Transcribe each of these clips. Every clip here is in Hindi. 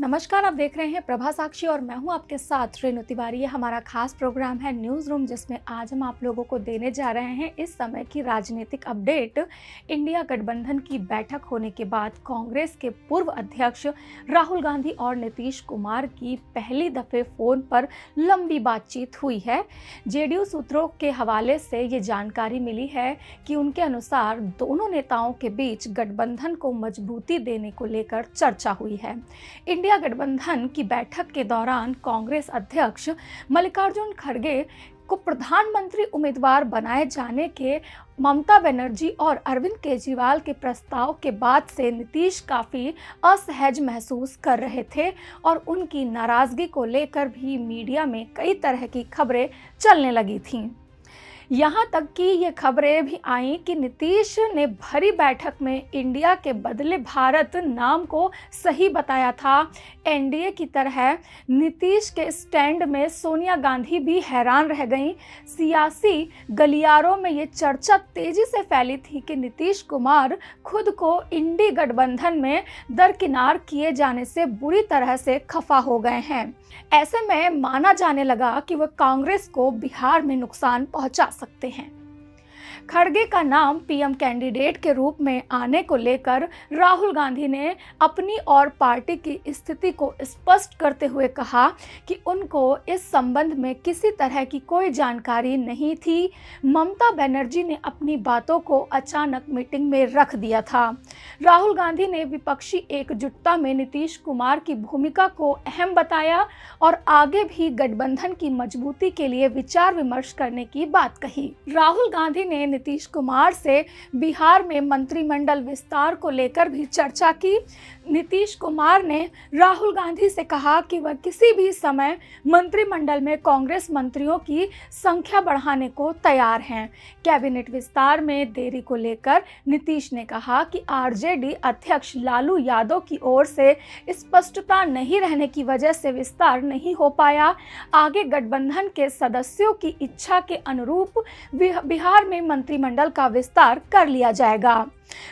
नमस्कार आप देख रहे हैं प्रभा साक्षी और मैं हूं आपके साथ रेणु तिवारी ये हमारा खास प्रोग्राम है न्यूज़ रूम जिसमें आज हम आप लोगों को देने जा रहे हैं इस समय की राजनीतिक अपडेट इंडिया गठबंधन की बैठक होने के बाद कांग्रेस के पूर्व अध्यक्ष राहुल गांधी और नीतीश कुमार की पहली दफ़े फ़ोन पर लंबी बातचीत हुई है जे सूत्रों के हवाले से ये जानकारी मिली है कि उनके अनुसार दोनों नेताओं के बीच गठबंधन को मजबूती देने को लेकर चर्चा हुई है इंडिया गठबंधन की बैठक के दौरान कांग्रेस अध्यक्ष मल्लिकार्जुन खड़गे को प्रधानमंत्री उम्मीदवार बनाए जाने के ममता बनर्जी और अरविंद केजरीवाल के प्रस्ताव के बाद से नीतीश काफ़ी असहज महसूस कर रहे थे और उनकी नाराज़गी को लेकर भी मीडिया में कई तरह की खबरें चलने लगी थीं यहाँ तक कि ये खबरें भी आईं कि नीतीश ने भरी बैठक में इंडिया के बदले भारत नाम को सही बताया था एनडीए की तरह नीतीश के स्टैंड में सोनिया गांधी भी हैरान रह गईं सियासी गलियारों में ये चर्चा तेजी से फैली थी कि नीतीश कुमार खुद को इंडी गठबंधन में दरकिनार किए जाने से बुरी तरह से खफा हो गए हैं ऐसे में माना जाने लगा कि वह कांग्रेस को बिहार में नुकसान पहुंचा सकते हैं खड़गे का नाम पीएम कैंडिडेट के रूप में आने को लेकर राहुल गांधी ने अपनी और पार्टी की स्थिति को स्पष्ट करते हुए कहा कि उनको इस संबंध में किसी तरह की कोई जानकारी नहीं थी ममता बनर्जी ने अपनी बातों को अचानक मीटिंग में रख दिया था राहुल गांधी ने विपक्षी एकजुटता में नीतीश कुमार की भूमिका को अहम बताया और आगे भी गठबंधन की मजबूती के लिए विचार विमर्श करने की बात कही राहुल गांधी ने नीतीश कुमार से बिहार में मंत्रिमंडल विस्तार को लेकर भी चर्चा की नीतीश कुमार ने राहुल गांधी से कहा कि वह किसी भी समय मंत्रिमंडल में कांग्रेस मंत्रियों की संख्या बढ़ाने को तैयार हैं कैबिनेट विस्तार में देरी को लेकर नीतीश ने कहा कि आरजेडी अध्यक्ष लालू यादव की ओर से स्पष्टता नहीं रहने की वजह से विस्तार नहीं हो पाया आगे गठबंधन के सदस्यों की इच्छा के अनुरूप बिहार में मंत्री मंत्रिमंडल का विस्तार कर लिया जाएगा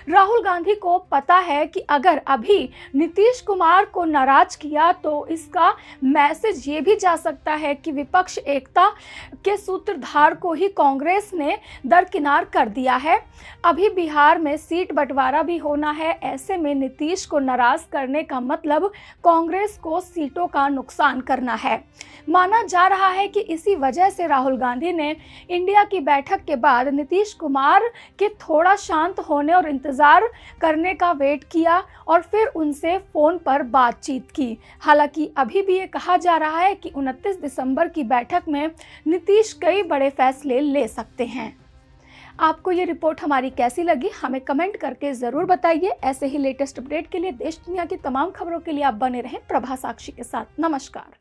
राहुल गांधी को पता है कि अगर अभी नीतीश कुमार को नाराज किया तो इसका मैसेज ये भी जा सकता है कि विपक्ष एकता के सूत्रधार को ही कांग्रेस ने दरकिनार कर दिया है अभी बिहार में सीट बंटवारा भी होना है ऐसे में नीतीश को नाराज करने का मतलब कांग्रेस को सीटों का नुकसान करना है माना जा रहा है कि इसी वजह से राहुल गांधी ने इंडिया की बैठक के बाद नीतीश कुमार के थोड़ा शांत होने और इंतज़ार करने का वेट किया और फिर उनसे फ़ोन पर बातचीत की हालांकि अभी भी ये कहा जा रहा है कि 29 दिसंबर की बैठक में नीतीश कई बड़े फैसले ले सकते हैं आपको ये रिपोर्ट हमारी कैसी लगी हमें कमेंट करके ज़रूर बताइए ऐसे ही लेटेस्ट अपडेट के लिए देश दुनिया की तमाम खबरों के लिए आप बने रहें प्रभा साक्षी के साथ नमस्कार